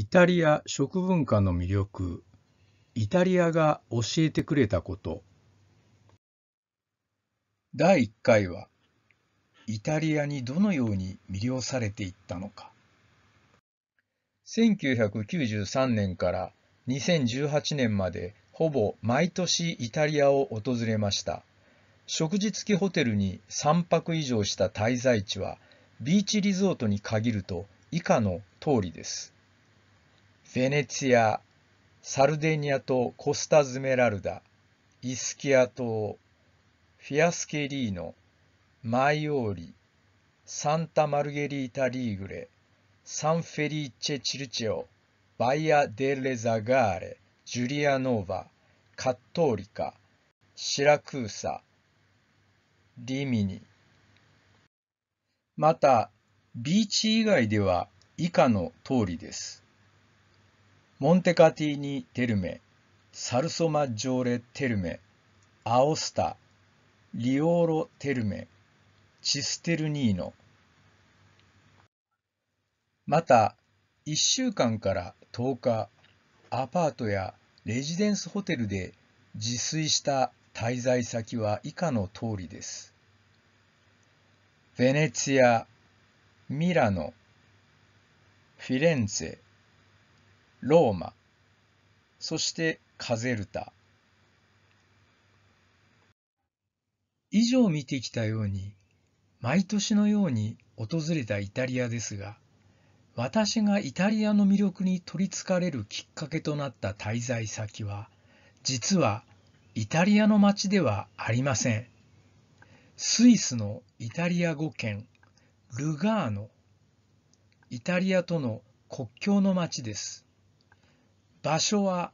イタリア食文化の魅力イタリアが教えてくれたこと第1回はイタリアにどのように魅了されていったのか1993年から2018年までほぼ毎年イタリアを訪れました食事付きホテルに3泊以上した滞在地はビーチリゾートに限ると以下の通りですベネツィア、サルデニア島コスタズメラルダ、イスキア島、フィアスケリーノ、マイオーリ、サンタ・マルゲリータ・リーグレ、サンフェリーチェ・チルチェオ、バイア・デ・レザガーレ、ジュリア・ノーバ、カットーリカ、シラクーサ、リミニ。また、ビーチ以外では以下の通りです。モンテカティーニ・テルメ、サルソマッジョーレ・テルメ、アオスタ、リオーロ・テルメ、チステルニーノ。また、1週間から10日、アパートやレジデンスホテルで自炊した滞在先は以下の通りです。ベネツィア、ミラノ、フィレンツェ、ローマ、そしてカゼルタ。以上見てきたように、毎年のように訪れたイタリアですが、私がイタリアの魅力に取りつかれるきっかけとなった滞在先は、実はイタリアの街ではありません。スイスのイタリア語圏、ルガーノ。イタリアとの国境の街です。場所は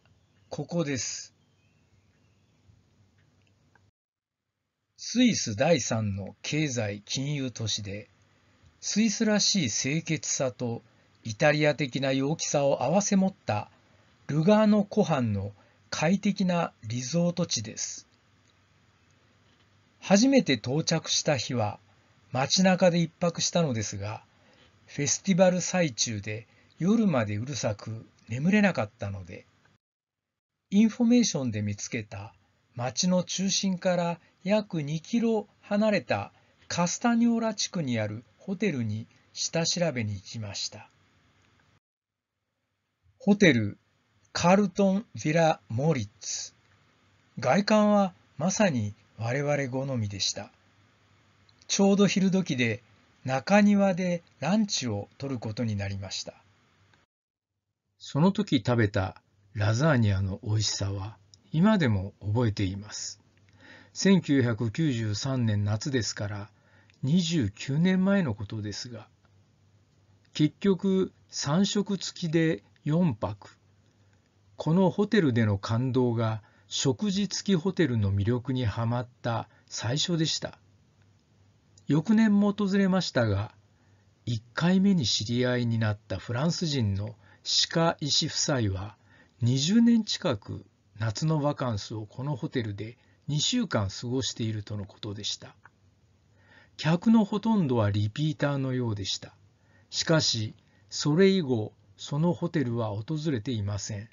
ここです。スイス第三の経済金融都市で、スイスらしい清潔さとイタリア的な陽気さを併せ持ったルガーノ湖畔の快適なリゾート地です。初めて到着した日は街中で一泊したのですが、フェスティバル最中で夜までうるさく眠れなかったので、インフォメーションで見つけた町の中心から約2キロ離れたカスタニオラ地区にあるホテルに下調べに行きました。ホテルカルトン・ヴィラ・モリッツ。外観はまさに我々好みでした。ちょうど昼時で中庭でランチを取ることになりました。その時食べたラザーニアの美味しさは今でも覚えています。1993年夏ですから29年前のことですが、結局3食付きで4泊。このホテルでの感動が食事付きホテルの魅力にはまった最初でした。翌年も訪れましたが、1回目に知り合いになったフランス人の鹿石夫妻は20年近く夏のバカンスをこのホテルで2週間過ごしているとのことでした。客のほとんどはリピーターのようでした。しかし、それ以後、そのホテルは訪れていません。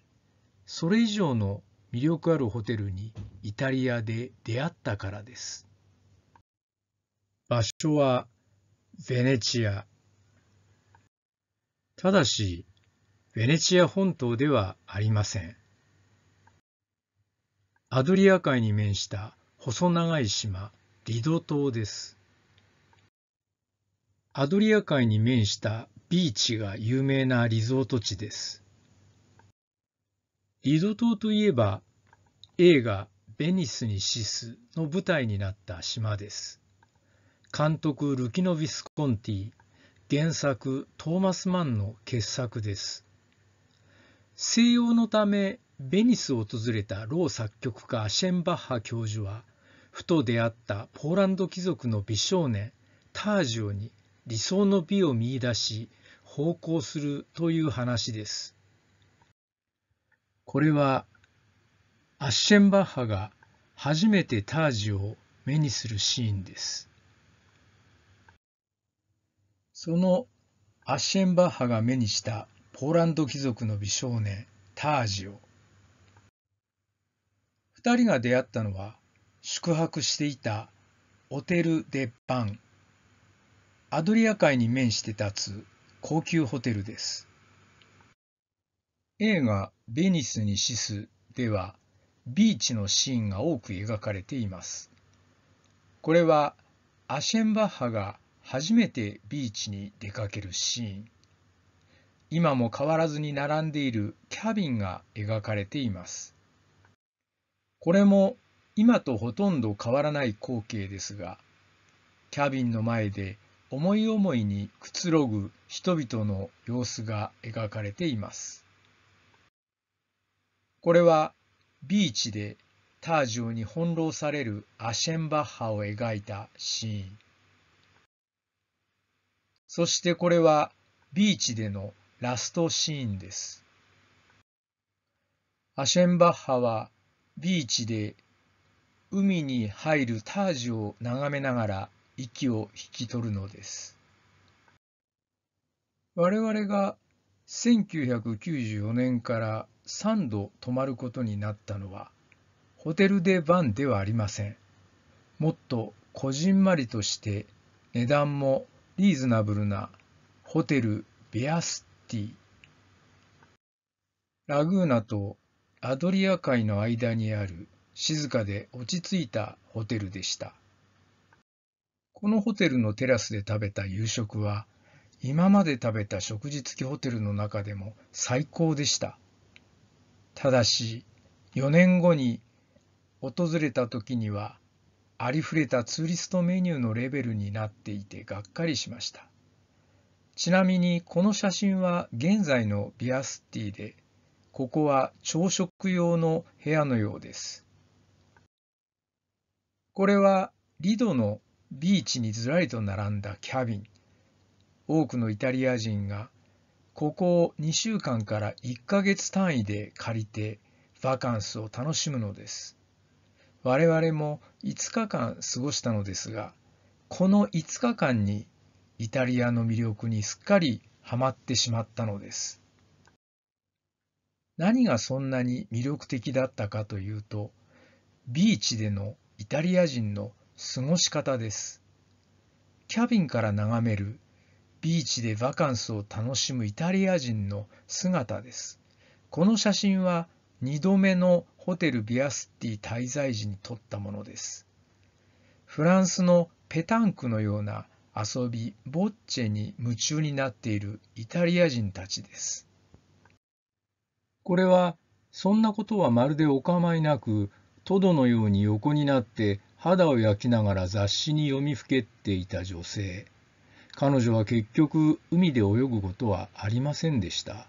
それ以上の魅力あるホテルにイタリアで出会ったからです。場所はベネチア。ただし、ベネチア本島ではありません。アドリア海に面した細長い島、リド島です。アドリア海に面したビーチが有名なリゾート地です。リド島といえば映画「ベニスに死す」の舞台になった島です。監督ルキノヴィス・コンティ原作トーマス・マンの傑作です。西洋のためベニスを訪れた老作曲家シェンバッハ教授はふと出会ったポーランド貴族の美少年タージオに理想の美を見出し奉公するという話です。これはアッシェンバッハが初めてタージオを目にするシーンです。そのアッシェンバッハが目にしたポーランド貴族の美少年タージオ2人が出会ったのは宿泊していたオテル・デ・パンアドリア海に面して立つ高級ホテルです映画「ベニスに死す」ではビーチのシーンが多く描かれていますこれはアシェンバッハが初めてビーチに出かけるシーン今も変わらずに並んでいるキャビンが描かれています。これも今とほとんど変わらない光景ですが、キャビンの前で思い思いにくつろぐ人々の様子が描かれています。これはビーチでタージオに翻弄されるアシェンバッハを描いたシーン。そしてこれはビーチでのラストシーンです。アシェンバッハはビーチで海に入るタージュを眺めながら息を引き取るのです。我々が1994年から3度泊まることになったのはホテル・デ・バンではありません。もっとこじんまりとして値段もリーズナブルなホテル・ベアスティラグーナとアドリア海の間にある静かで落ち着いたホテルでしたこのホテルのテラスで食べた夕食は今まで食べた食事付きホテルの中でも最高でしたただし4年後に訪れた時にはありふれたツーリストメニューのレベルになっていてがっかりしましたちなみにこの写真は現在のビアスティで、ここは朝食用の部屋のようです。これはリドのビーチにずらりと並んだキャビン。多くのイタリア人がここを2週間から1ヶ月単位で借りてバカンスを楽しむのです。我々も5日間過ごしたのですが、この5日間にイタリアの魅力にすっかりはまってしまったのです。何がそんなに魅力的だったかというと、ビーチでのイタリア人の過ごし方です。キャビンから眺めるビーチでバカンスを楽しむイタリア人の姿です。この写真は2度目のホテルビアスティ滞在時に撮ったものです。フランスのペタンクのような遊びボッチェに夢中になっているイタリア人たちですこれはそんなことはまるでお構いなくトドのように横になって肌を焼きながら雑誌に読みふけっていた女性彼女は結局海で泳ぐことはありませんでした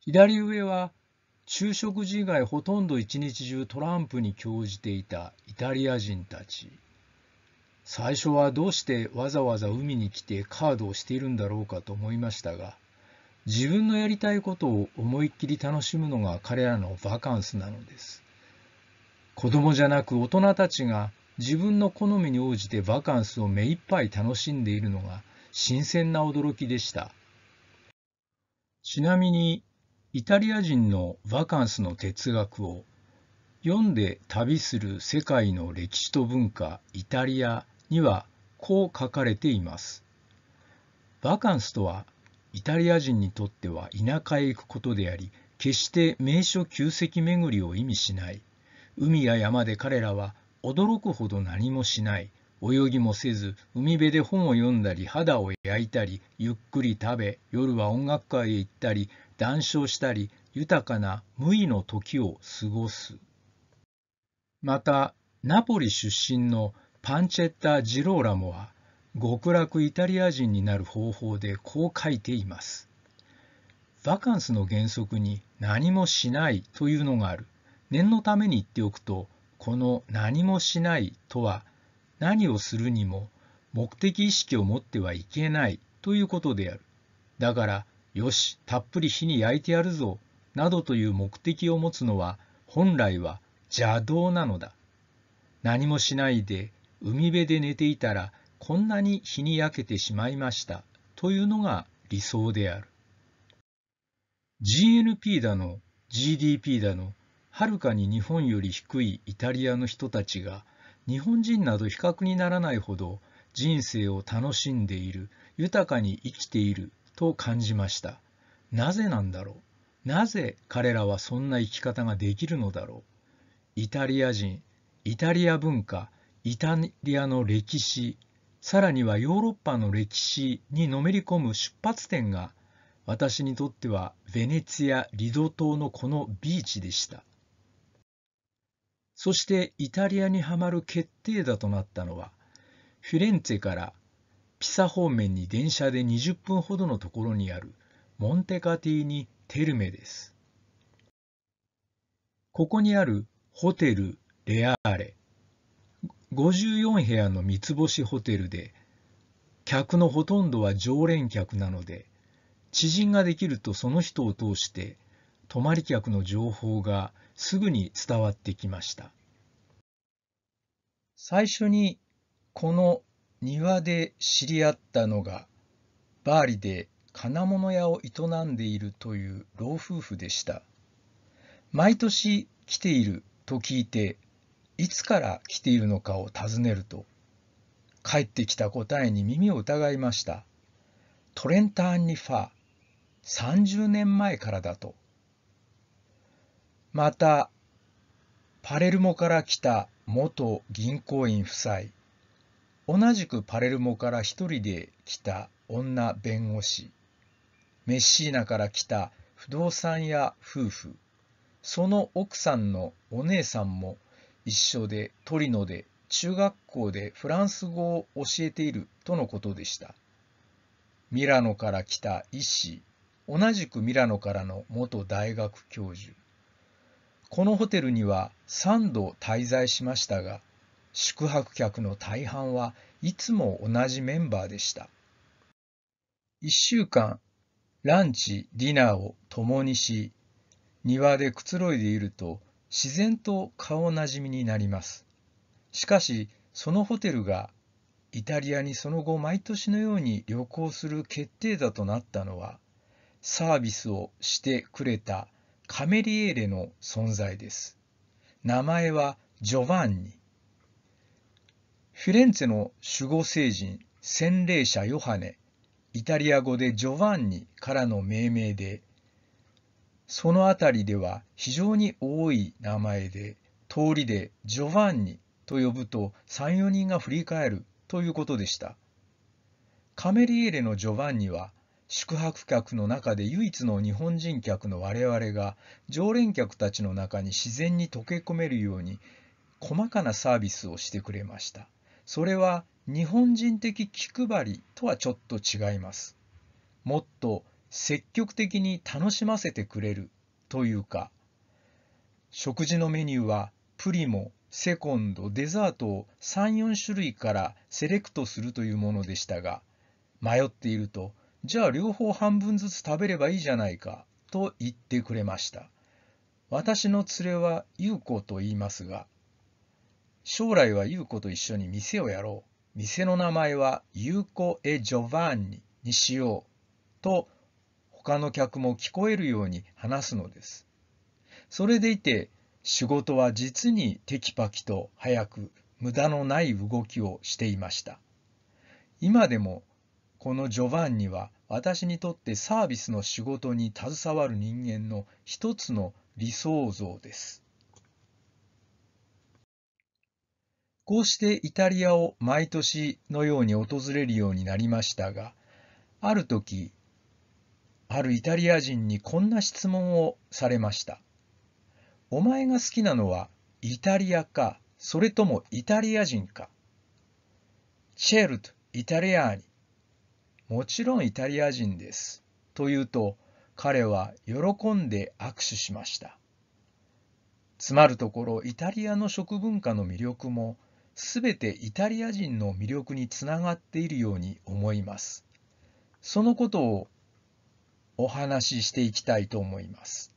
左上は昼食時以外ほとんど一日中トランプに興じていたイタリア人たち最初はどうしてわざわざ海に来てカードをしているんだろうかと思いましたが、自分のやりたいことを思いっきり楽しむのが彼らのバカンスなのです。子供じゃなく大人たちが自分の好みに応じてバカンスを目いっぱい楽しんでいるのが新鮮な驚きでした。ちなみに、イタリア人のバカンスの哲学を読んで旅する世界の歴史と文化、イタリアにはこう書かれています。バカンスとはイタリア人にとっては田舎へ行くことであり決して名所旧跡巡りを意味しない海や山で彼らは驚くほど何もしない泳ぎもせず海辺で本を読んだり肌を焼いたりゆっくり食べ夜は音楽会へ行ったり談笑したり豊かな無為の時を過ごすまたナポリ出身のパンチェッタ・ジローラモは極楽イタリア人になる方法でこう書いています。バカンスの原則に何もしないというのがある。念のために言っておくと、この何もしないとは何をするにも目的意識を持ってはいけないということである。だから、よし、たっぷり火に焼いてやるぞ、などという目的を持つのは本来は邪道なのだ。何もしないで海辺で寝ていたらこんなに日に焼けてしまいましたというのが理想である。GNP だの GDP だのはるかに日本より低いイタリアの人たちが日本人など比較にならないほど人生を楽しんでいる豊かに生きていると感じましたなぜなんだろうなぜ彼らはそんな生き方ができるのだろうイタリア人イタリア文化イタリアの歴史さらにはヨーロッパの歴史にのめり込む出発点が私にとってはベネツィア・リド島のこのビーチでしたそしてイタリアにはまる決定打となったのはフィレンツェからピサ方面に電車で20分ほどのところにあるモンテカティーニ・テルメですここにあるホテル・レアーレ54部屋の三つ星ホテルで、客のほとんどは常連客なので、知人ができるとその人を通して、泊まり客の情報がすぐに伝わってきました。最初にこの庭で知り合ったのが、バーリで金物屋を営んでいるという老夫婦でした。毎年来ていると聞いていつから来ているのかを尋ねると返ってきた答えに耳を疑いましたトレンターンニファ30年前からだとまたパレルモから来た元銀行員夫妻同じくパレルモから一人で来た女弁護士メッシーナから来た不動産屋夫婦その奥さんのお姉さんも一緒でトリノで中学校でフランス語を教えているとのことでした。ミラノから来た医師、同じくミラノからの元大学教授。このホテルには3度滞在しましたが、宿泊客の大半はいつも同じメンバーでした。1週間、ランチ、ディナーを共にし、庭でくつろいでいると、自然と顔なじみになります。しかし、そのホテルがイタリアにその後毎年のように旅行する決定打となったのは、サービスをしてくれたカメリエーレの存在です。名前はジョバンニ。フィレンツェの守護聖人、洗礼者ヨハネ、イタリア語でジョバンニからの命名で、その辺りでは非常に多い名前で、通りでジョバンニと呼ぶと3、4人が振り返るということでした。カメリエレのジョバンニは、宿泊客の中で唯一の日本人客の我々が常連客たちの中に自然に溶け込めるように細かなサービスをしてくれました。それは日本人的気配りとはちょっと違います。もっと積極的に楽しませてくれるというか、食事のメニューはプリモ、セコンド、デザートを3、4種類からセレクトするというものでしたが、迷っていると、じゃあ両方半分ずつ食べればいいじゃないかと言ってくれました。私の連れは優子と言いますが、将来は優子と一緒に店をやろう。店の名前は優子エジョバンニにしようと他の客も聞こえるように話すのです。それでいて仕事は実にテキパキと早く無駄のない動きをしていました。今でもこのジョバンニは私にとってサービスの仕事に携わる人間の一つの理想像です。こうしてイタリアを毎年のように訪れるようになりましたが、ある時、あるイタリア人にこんな質問をされました。お前が好きなのはイタリアか、それともイタリア人か。チェルト、イタリアーニ。もちろんイタリア人です。と言うと、彼は喜んで握手しました。つまるところ、イタリアの食文化の魅力も、すべてイタリア人の魅力につながっているように思います。そのことをお話ししていきたいと思います。